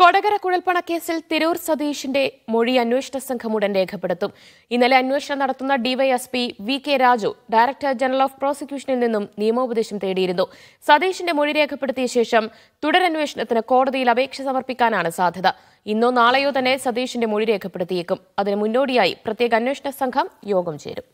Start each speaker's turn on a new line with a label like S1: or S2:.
S1: കൊടകര കുഴൽപ്പണക്കേസിൽ തിരൂർ സതീഷിന്റെ മൊഴി അന്വേഷണ സംഘം ഉടൻ രേഖപ്പെടുത്തും ഇന്നലെ അന്വേഷണം നടത്തുന്ന DYSP V K Raju director general of പ്രോസിക്യൂഷനിൽ നിന്നും നിയമോപദേശം തേടിയിരുന്നു സതീഷിന്റെ മൊഴി രേഖപ്പെടുത്തിയ ശേഷം തുടരന്വേഷണത്തിന് കോടതിയിൽ അപേക്ഷ സമർപ്പിക്കാനാണ് സാധ്യത ഇന്നോ നാളെയോ തന്നെ സതീഷിന്റെ മൊഴി രേഖപ്പെടുത്തിയേക്കും അതിന് മുന്നോടിയായി പ്രത്യേക അന്വേഷണ സംഘം യോഗം ചേരും